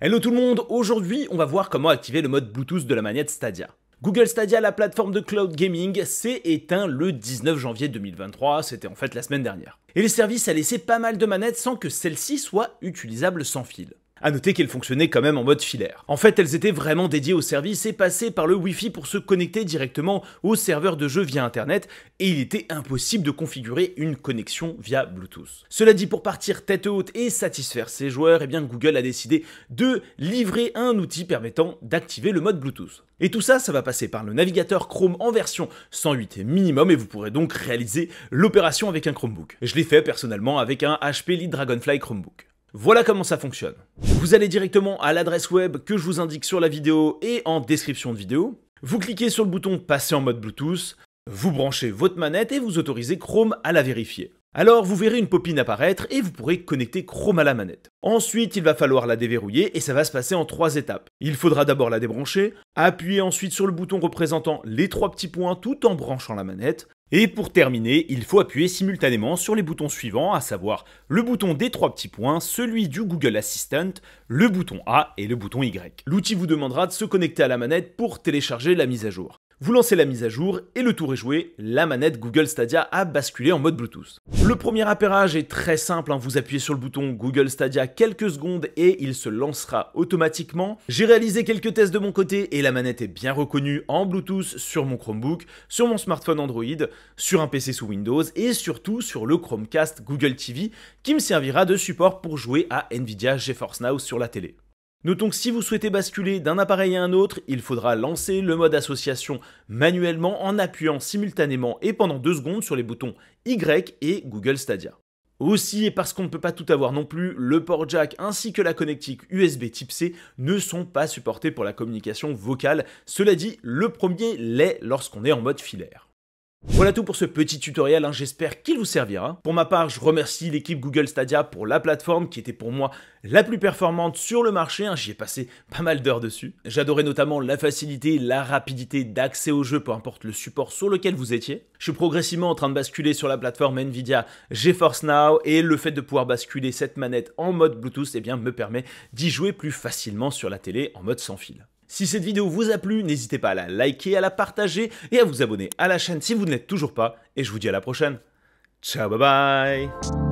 Hello tout le monde, aujourd'hui on va voir comment activer le mode Bluetooth de la manette Stadia. Google Stadia, la plateforme de cloud gaming, s'est éteint le 19 janvier 2023, c'était en fait la semaine dernière. Et le service a laissé pas mal de manettes sans que celle-ci soit utilisable sans fil. À noter qu'elles fonctionnaient quand même en mode filaire. En fait, elles étaient vraiment dédiées au service et passaient par le Wi-Fi pour se connecter directement au serveur de jeu via Internet, et il était impossible de configurer une connexion via Bluetooth. Cela dit, pour partir tête haute et satisfaire ses joueurs, eh Google a décidé de livrer un outil permettant d'activer le mode Bluetooth. Et tout ça, ça va passer par le navigateur Chrome en version 108 minimum et vous pourrez donc réaliser l'opération avec un Chromebook. Je l'ai fait personnellement avec un HP Lead Dragonfly Chromebook. Voilà comment ça fonctionne. Vous allez directement à l'adresse web que je vous indique sur la vidéo et en description de vidéo. Vous cliquez sur le bouton Passer en mode Bluetooth, vous branchez votre manette et vous autorisez Chrome à la vérifier. Alors vous verrez une popine apparaître et vous pourrez connecter Chrome à la manette. Ensuite, il va falloir la déverrouiller et ça va se passer en trois étapes. Il faudra d'abord la débrancher, appuyer ensuite sur le bouton représentant les trois petits points tout en branchant la manette. Et pour terminer, il faut appuyer simultanément sur les boutons suivants, à savoir le bouton des trois petits points, celui du Google Assistant, le bouton A et le bouton Y. L'outil vous demandera de se connecter à la manette pour télécharger la mise à jour. Vous lancez la mise à jour et le tour est joué, la manette Google Stadia a basculé en mode Bluetooth. Le premier appairage est très simple, hein. vous appuyez sur le bouton Google Stadia quelques secondes et il se lancera automatiquement. J'ai réalisé quelques tests de mon côté et la manette est bien reconnue en Bluetooth sur mon Chromebook, sur mon smartphone Android, sur un PC sous Windows et surtout sur le Chromecast Google TV qui me servira de support pour jouer à Nvidia GeForce Now sur la télé. Notons que si vous souhaitez basculer d'un appareil à un autre, il faudra lancer le mode association manuellement en appuyant simultanément et pendant deux secondes sur les boutons Y et Google Stadia. Aussi, et parce qu'on ne peut pas tout avoir non plus, le port jack ainsi que la connectique USB type C ne sont pas supportés pour la communication vocale. Cela dit, le premier l'est lorsqu'on est en mode filaire. Voilà tout pour ce petit tutoriel, hein. j'espère qu'il vous servira. Pour ma part, je remercie l'équipe Google Stadia pour la plateforme qui était pour moi la plus performante sur le marché, hein. j'y ai passé pas mal d'heures dessus. J'adorais notamment la facilité, la rapidité d'accès au jeu, peu importe le support sur lequel vous étiez. Je suis progressivement en train de basculer sur la plateforme Nvidia GeForce Now et le fait de pouvoir basculer cette manette en mode Bluetooth eh bien, me permet d'y jouer plus facilement sur la télé en mode sans fil. Si cette vidéo vous a plu, n'hésitez pas à la liker, à la partager et à vous abonner à la chaîne si vous ne l'êtes toujours pas. Et je vous dis à la prochaine. Ciao, bye bye